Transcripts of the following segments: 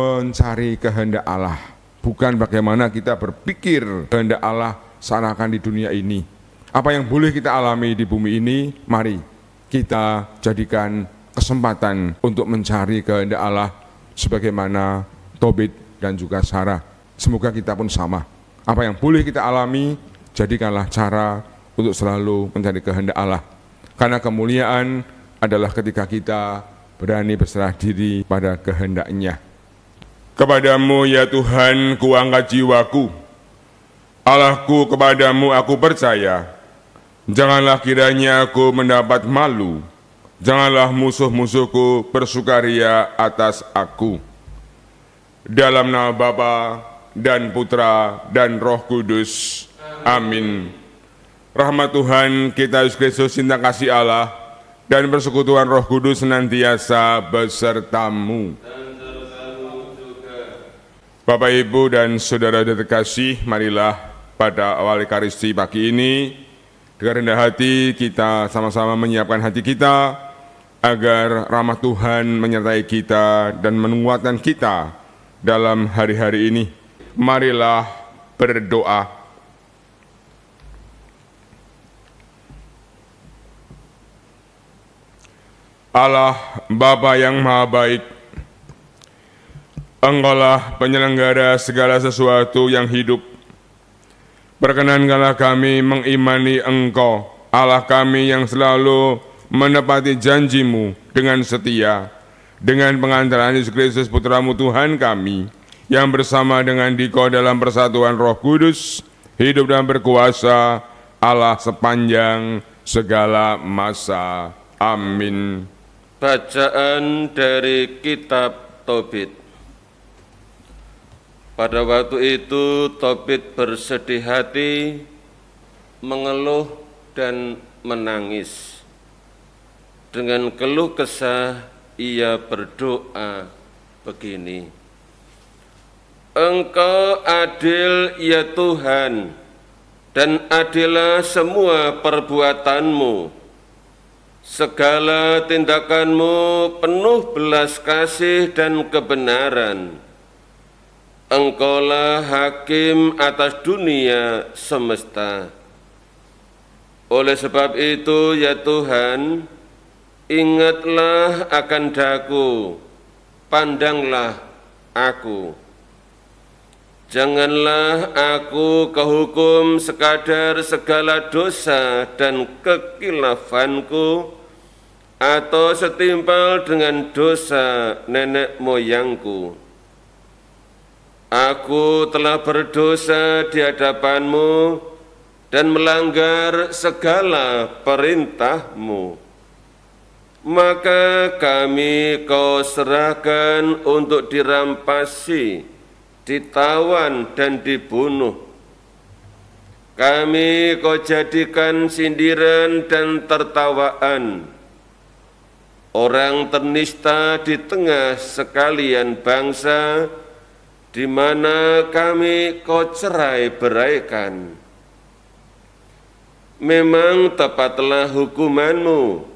mencari kehendak Allah, bukan bagaimana kita berpikir kehendak Allah sanakan di dunia ini. Apa yang boleh kita alami di bumi ini, mari kita jadikan kesempatan untuk mencari kehendak Allah sebagaimana Tobit dan juga Sarah. Semoga kita pun sama. Apa yang boleh kita alami, jadikanlah cara untuk selalu mencari kehendak Allah. Karena kemuliaan adalah ketika kita berani berserah diri pada kehendaknya. Kepadamu ya Tuhan ku jiwaku Allahku kepadamu aku percaya Janganlah kiranya aku mendapat malu Janganlah musuh-musuhku bersukaria atas aku Dalam nama Bapa dan Putra dan Roh Kudus Amin Rahmat Tuhan kita Yesus Kristus cinta kasih Allah dan persekutuan Roh Kudus senantiasa besertamu. Amin. Bapak Ibu dan Saudara terkasih, marilah pada awal Ekaristi pagi ini dengan rendah hati kita sama-sama menyiapkan hati kita agar rahmat Tuhan menyertai kita dan menguatkan kita dalam hari-hari ini. Marilah berdoa. Allah Bapa yang Maha Baik, Engkaulah penyelenggara segala sesuatu yang hidup. Perkenankanlah kami mengimani Engkau, Allah kami yang selalu menepati janjimu dengan setia, dengan pengantaran Yesus Kristus Putramu Tuhan kami, yang bersama dengan Diko dalam persatuan roh kudus, hidup dan berkuasa, Allah sepanjang segala masa. Amin. Bacaan dari Kitab Tobit. Pada waktu itu Tobit bersedih hati, mengeluh dan menangis. Dengan keluh kesah ia berdoa begini. Engkau adil ya Tuhan, dan adillah semua perbuatanmu. Segala tindakanmu penuh belas kasih dan kebenaran engkaulah hakim atas dunia semesta oleh sebab itu ya Tuhan ingatlah akan daku pandanglah aku Janganlah aku kehukum sekadar segala dosa dan kekilafanku atau setimpal dengan dosa nenek moyangku. Aku telah berdosa di hadapanmu dan melanggar segala perintahmu. Maka kami kau serahkan untuk dirampasi, ditawan dan dibunuh. Kami kau jadikan sindiran dan tertawaan Orang ternista di tengah sekalian bangsa di mana kami kau cerai beraikan. Memang tepatlah hukumanmu,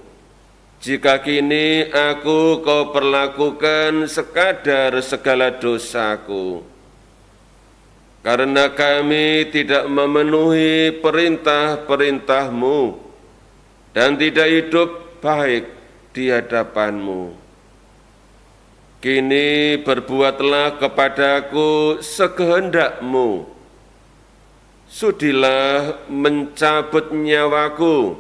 jika kini aku kau perlakukan sekadar segala dosaku. Karena kami tidak memenuhi perintah-perintahmu dan tidak hidup baik di hadapanmu Kini berbuatlah kepadaku sekehendakmu. Sudilah mencabut nyawaku,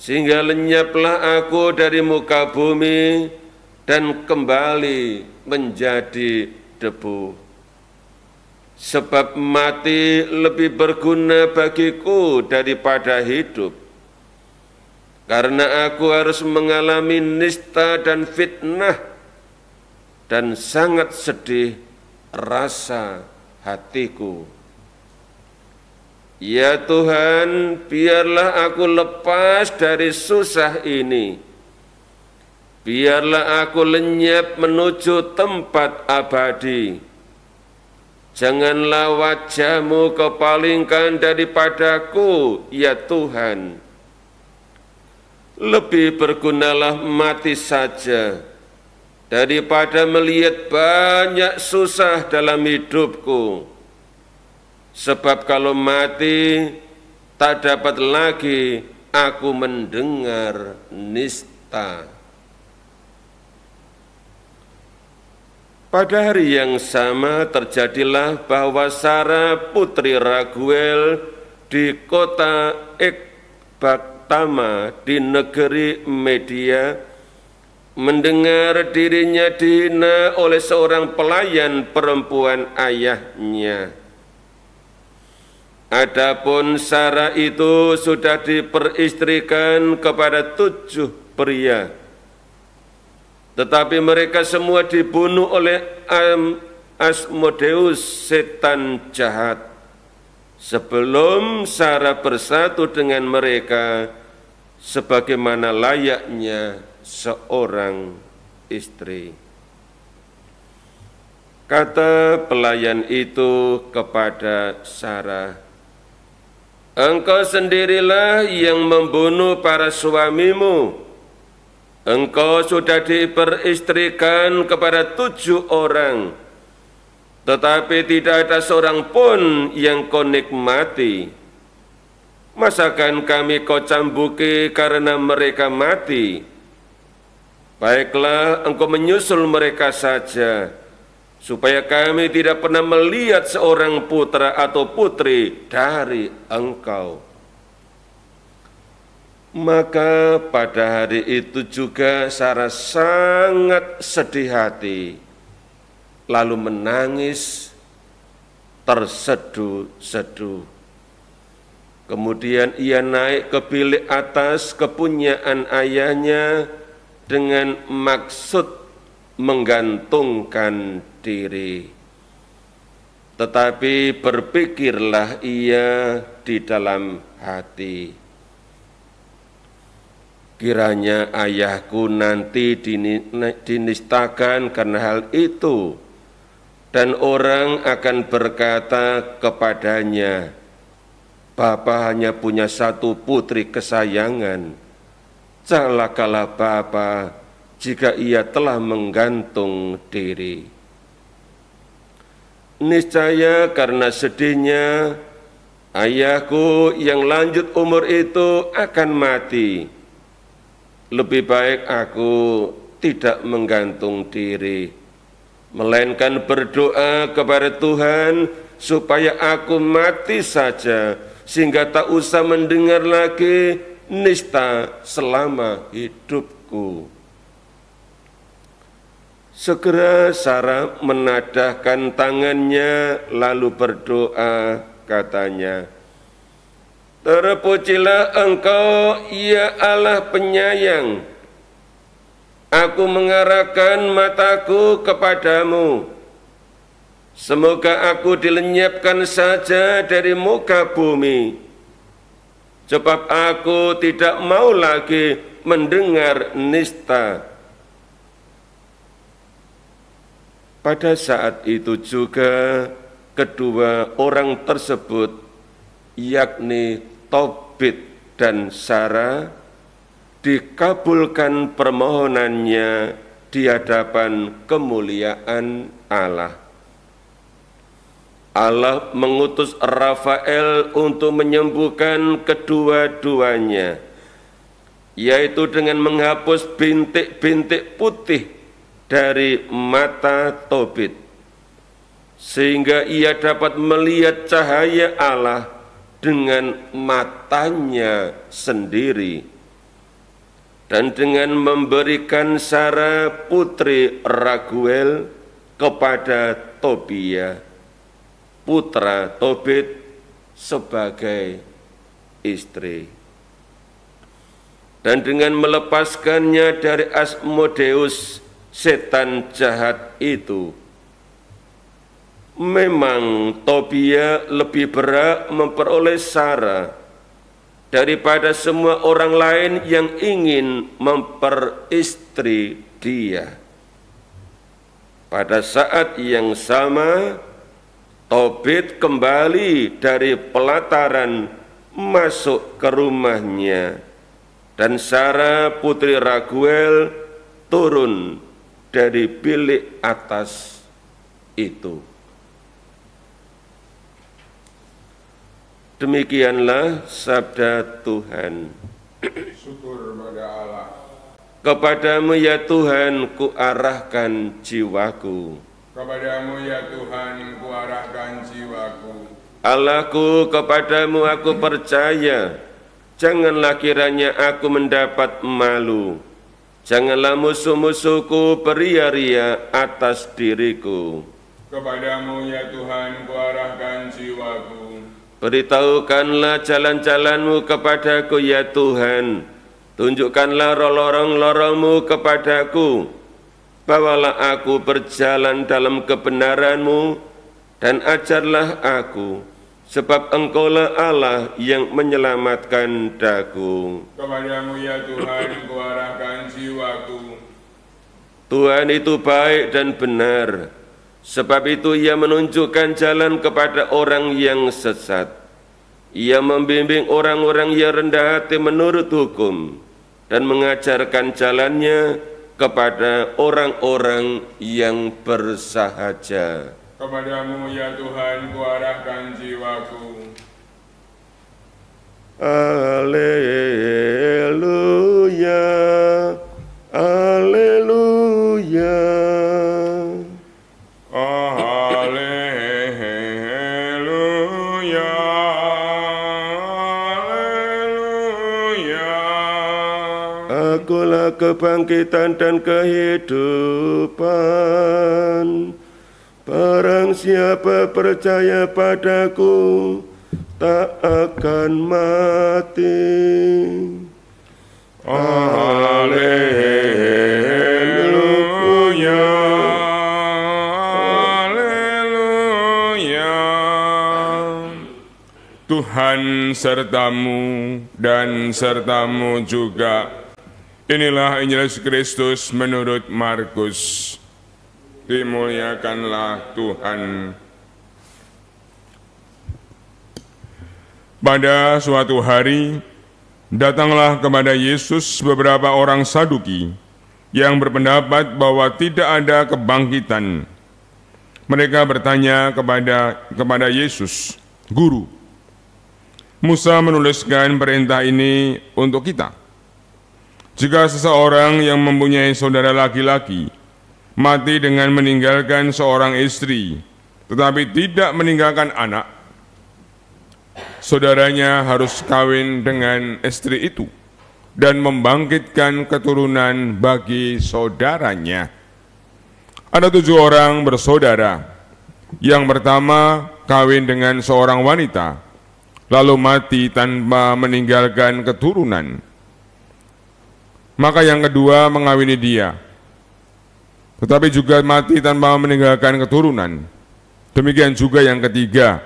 sehingga lenyaplah aku dari muka bumi dan kembali menjadi debu. Sebab mati lebih berguna bagiku daripada hidup karena aku harus mengalami nista dan fitnah dan sangat sedih rasa hatiku. Ya Tuhan, biarlah aku lepas dari susah ini. Biarlah aku lenyap menuju tempat abadi. Janganlah wajahmu kepalingkan daripadaku, ya Tuhan. Lebih bergunalah mati saja daripada melihat banyak susah dalam hidupku. Sebab kalau mati tak dapat lagi aku mendengar nista. Pada hari yang sama terjadilah bahwa Sarah putri Raguel di kota Ekbaktama di negeri Media mendengar dirinya dihina oleh seorang pelayan perempuan ayahnya. Adapun Sarah itu sudah diperistrikan kepada tujuh pria. Tetapi mereka semua dibunuh oleh Asmodeus setan jahat. Sebelum Sarah bersatu dengan mereka sebagaimana layaknya seorang istri. Kata pelayan itu kepada Sarah, Engkau sendirilah yang membunuh para suamimu. Engkau sudah diperistrikan kepada tujuh orang, tetapi tidak ada seorang pun yang kau nikmati. Masakan kami kau cambuki karena mereka mati?' Baiklah engkau menyusul mereka saja supaya kami tidak pernah melihat seorang putra atau putri dari engkau. Maka pada hari itu juga Sarah sangat sedih hati, lalu menangis terseduh-seduh. Kemudian ia naik ke bilik atas kepunyaan ayahnya, dengan maksud menggantungkan diri tetapi berpikirlah ia di dalam hati kiranya ayahku nanti dinistakan karena hal itu dan orang akan berkata kepadanya bapak hanya punya satu putri kesayangan celakalah apa jika ia telah menggantung diri. Niscaya karena sedihnya, ayahku yang lanjut umur itu akan mati. Lebih baik aku tidak menggantung diri, melainkan berdoa kepada Tuhan supaya aku mati saja, sehingga tak usah mendengar lagi nista selama hidupku. Segera Sarah menadahkan tangannya lalu berdoa katanya, Terpujilah engkau ya Allah penyayang, Aku mengarahkan mataku kepadamu, Semoga aku dilenyapkan saja dari muka bumi Sebab aku tidak mau lagi mendengar nista. Pada saat itu juga kedua orang tersebut yakni Tobit dan Sarah dikabulkan permohonannya di hadapan kemuliaan Allah. Allah mengutus Rafael untuk menyembuhkan kedua-duanya yaitu dengan menghapus bintik-bintik putih dari mata Tobit sehingga ia dapat melihat cahaya Allah dengan matanya sendiri dan dengan memberikan Sara putri Raguel kepada Tobia putra Tobit sebagai istri. Dan dengan melepaskannya dari Asmodeus setan jahat itu, memang Tobia lebih berat memperoleh Sarah daripada semua orang lain yang ingin memperistri dia. Pada saat yang sama, Tobit kembali dari pelataran masuk ke rumahnya dan Sarah putri Raguel turun dari bilik atas itu. Demikianlah sabda Tuhan. Syukur kepada Allah. Kepadamu ya Tuhan, ku arahkan jiwaku. Kepadamu ya Tuhan arahkan jiwaku. Allahku kepadamu aku percaya. Janganlah kiranya aku mendapat malu. Janganlah musuh-musuhku beria-ria atas diriku. Kepadamu ya Tuhan arahkan jiwaku. Beritahukanlah jalan-jalanmu kepadaku ya Tuhan. Tunjukkanlah lorong-lorongmu kepadaku bawalah aku berjalan dalam kebenaranmu dan ajarlah aku sebab engkaulah Allah yang menyelamatkan daku. Kepadamu ya Tuhan, kuarahkan jiwaku. Tuhan itu baik dan benar, sebab itu ia menunjukkan jalan kepada orang yang sesat. Ia membimbing orang-orang yang rendah hati menurut hukum dan mengajarkan jalannya kepada orang-orang yang bersahaja. Kepadamu ya Tuhan kuarahkan jiwaku. Alleluia. kebangkitan dan kehidupan. Barang siapa percaya padaku, tak akan mati. Haleluya. Haleluya. Tuhan sertamu dan sertamu juga Inilah Injil Kristus menurut Markus. Dimuliakanlah Tuhan. Pada suatu hari, datanglah kepada Yesus beberapa orang Saduki yang berpendapat bahwa tidak ada kebangkitan. Mereka bertanya kepada kepada Yesus, "Guru, Musa menuliskan perintah ini untuk kita." Jika seseorang yang mempunyai saudara laki-laki mati dengan meninggalkan seorang istri, tetapi tidak meninggalkan anak, saudaranya harus kawin dengan istri itu dan membangkitkan keturunan bagi saudaranya. Ada tujuh orang bersaudara. Yang pertama kawin dengan seorang wanita, lalu mati tanpa meninggalkan keturunan maka yang kedua mengawini dia. Tetapi juga mati tanpa meninggalkan keturunan. Demikian juga yang ketiga.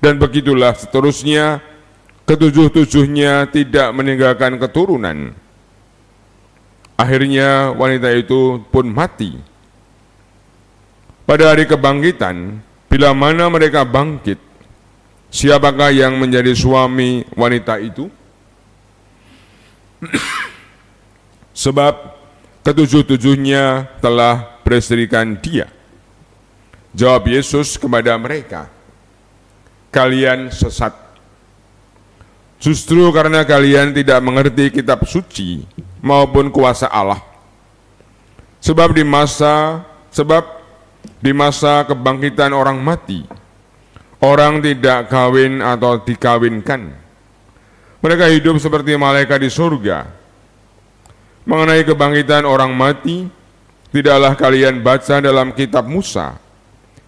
Dan begitulah seterusnya, ketujuh-tujuhnya tidak meninggalkan keturunan. Akhirnya wanita itu pun mati. Pada hari kebangkitan, bila mana mereka bangkit, siapakah yang menjadi suami wanita itu? sebab ketujuh-tujuhnya telah berserikan dia. Jawab Yesus kepada mereka, kalian sesat. Justru karena kalian tidak mengerti kitab suci maupun kuasa Allah. Sebab di masa sebab di masa kebangkitan orang mati, orang tidak kawin atau dikawinkan. Mereka hidup seperti malaikat di surga, mengenai kebangkitan orang mati, tidaklah kalian baca dalam kitab Musa,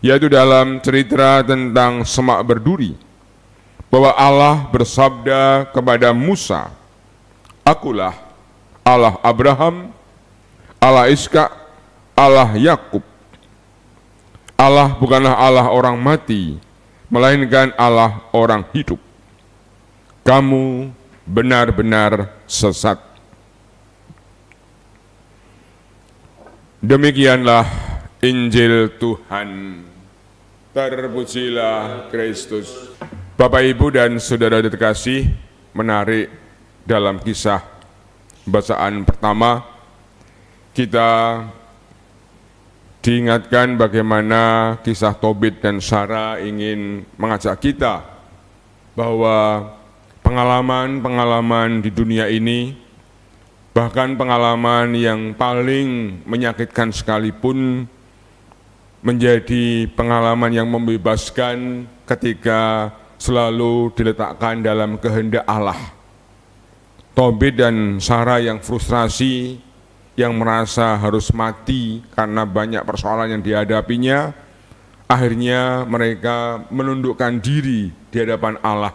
yaitu dalam cerita tentang semak berduri, bahwa Allah bersabda kepada Musa, Akulah Allah Abraham, Allah Iska, Allah Yakub. Allah bukanlah Allah orang mati, melainkan Allah orang hidup. Kamu benar-benar sesat. Demikianlah Injil Tuhan. Terpujilah Kristus. Bapak, Ibu, dan saudara terkasih, menarik dalam kisah bacaan pertama kita diingatkan bagaimana kisah Tobit dan Sarah ingin mengajak kita bahwa pengalaman-pengalaman di dunia ini Bahkan pengalaman yang paling menyakitkan sekalipun menjadi pengalaman yang membebaskan ketika selalu diletakkan dalam kehendak Allah. Tobit dan Sarah yang frustrasi, yang merasa harus mati karena banyak persoalan yang dihadapinya, akhirnya mereka menundukkan diri di hadapan Allah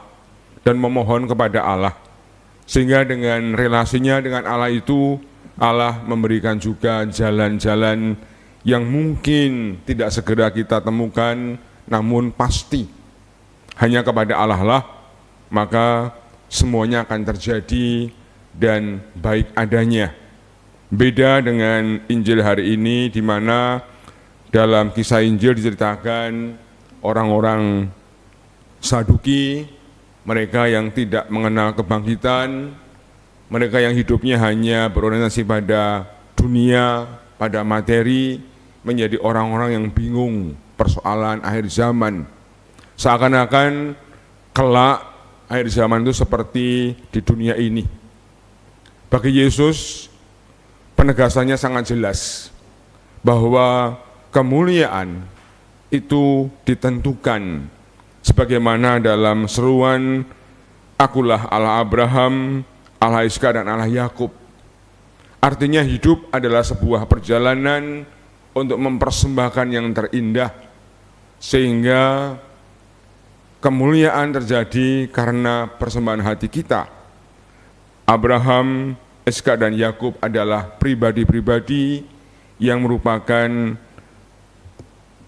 dan memohon kepada Allah. Sehingga dengan relasinya dengan Allah itu Allah memberikan juga jalan-jalan yang mungkin tidak segera kita temukan namun pasti hanya kepada Allah lah maka semuanya akan terjadi dan baik adanya. Beda dengan Injil hari ini di mana dalam kisah Injil diceritakan orang-orang Saduki mereka yang tidak mengenal kebangkitan, mereka yang hidupnya hanya berorientasi pada dunia, pada materi, menjadi orang-orang yang bingung persoalan akhir zaman. Seakan-akan kelak akhir zaman itu seperti di dunia ini. Bagi Yesus, penegasannya sangat jelas bahwa kemuliaan itu ditentukan sebagaimana dalam seruan akulah Allah Abraham, Allah Iska dan Allah Yakub. Artinya hidup adalah sebuah perjalanan untuk mempersembahkan yang terindah sehingga kemuliaan terjadi karena persembahan hati kita. Abraham, Iska dan Yakub adalah pribadi-pribadi yang merupakan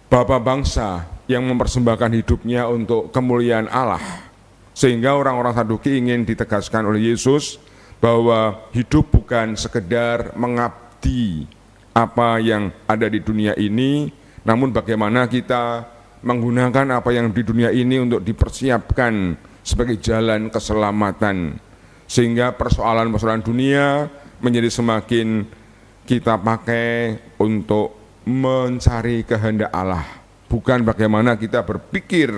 bapa bangsa yang mempersembahkan hidupnya untuk kemuliaan Allah. Sehingga orang-orang Saduki ingin ditegaskan oleh Yesus bahwa hidup bukan sekedar mengabdi apa yang ada di dunia ini, namun bagaimana kita menggunakan apa yang di dunia ini untuk dipersiapkan sebagai jalan keselamatan. Sehingga persoalan-persoalan dunia menjadi semakin kita pakai untuk mencari kehendak Allah bukan bagaimana kita berpikir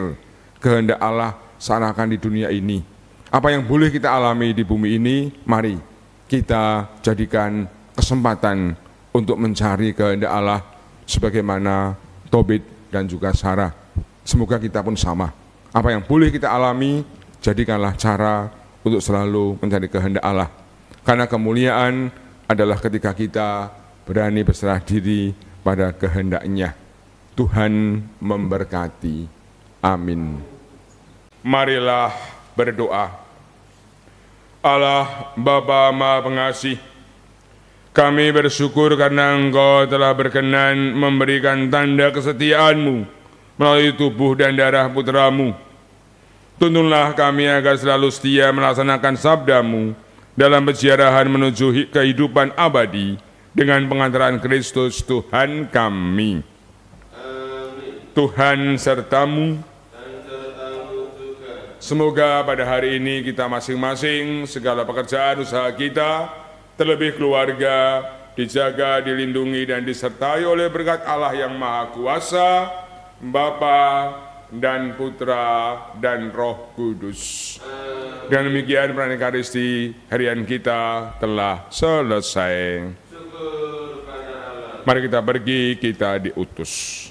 kehendak Allah sanakan di dunia ini. Apa yang boleh kita alami di bumi ini, mari kita jadikan kesempatan untuk mencari kehendak Allah sebagaimana Tobit dan juga Sarah. Semoga kita pun sama. Apa yang boleh kita alami, jadikanlah cara untuk selalu mencari kehendak Allah. Karena kemuliaan adalah ketika kita berani berserah diri pada kehendaknya. Tuhan memberkati. Amin. Marilah berdoa. Allah Bapa Maha Pengasih, kami bersyukur karena Engkau telah berkenan memberikan tanda kesetiaanmu melalui tubuh dan darah putramu. Tuntunlah kami agar selalu setia melaksanakan sabdamu dalam perjalanan menuju kehidupan abadi dengan pengantaran Kristus Tuhan kami. Tuhan sertamu. Semoga pada hari ini kita masing-masing segala pekerjaan usaha kita, terlebih keluarga, dijaga, dilindungi dan disertai oleh berkat Allah yang Maha Kuasa, Bapa dan Putra dan Roh Kudus. Dan demikian peran Ekaristi harian kita telah selesai. Mari kita pergi, kita diutus.